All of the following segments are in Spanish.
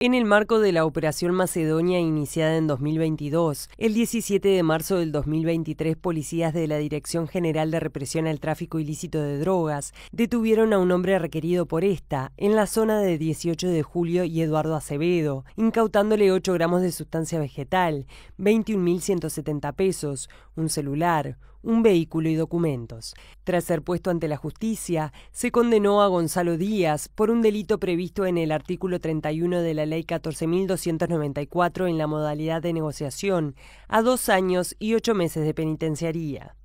En el marco de la Operación Macedonia iniciada en 2022, el 17 de marzo del 2023, policías de la Dirección General de Represión al Tráfico Ilícito de Drogas detuvieron a un hombre requerido por esta en la zona de 18 de Julio y Eduardo Acevedo, incautándole 8 gramos de sustancia vegetal, 21.170 pesos, un celular, un vehículo y documentos. Tras ser puesto ante la justicia, se condenó a Gonzalo Díaz por un delito previsto en el artículo 31 de la Ley 14.294 en la modalidad de negociación, a dos años y ocho meses de penitenciaría.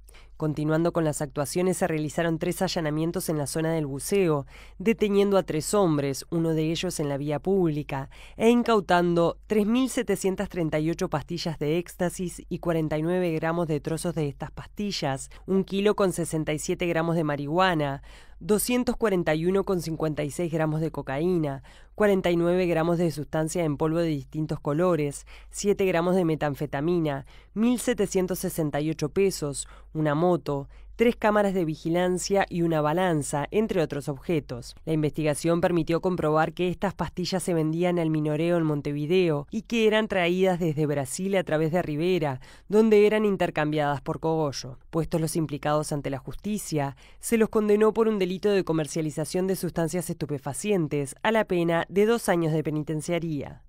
Continuando con las actuaciones, se realizaron tres allanamientos en la zona del buceo, deteniendo a tres hombres, uno de ellos en la vía pública, e incautando 3.738 pastillas de éxtasis y 49 gramos de trozos de estas pastillas, un kilo con 67 gramos de marihuana, 241,56 gramos de cocaína, 49 gramos de sustancia en polvo de distintos colores, 7 gramos de metanfetamina, 1.768 pesos, una moto, tres cámaras de vigilancia y una balanza, entre otros objetos. La investigación permitió comprobar que estas pastillas se vendían al minoreo en Montevideo y que eran traídas desde Brasil a través de Rivera, donde eran intercambiadas por Cogollo. Puestos los implicados ante la justicia, se los condenó por un delito de comercialización de sustancias estupefacientes a la pena de dos años de penitenciaría.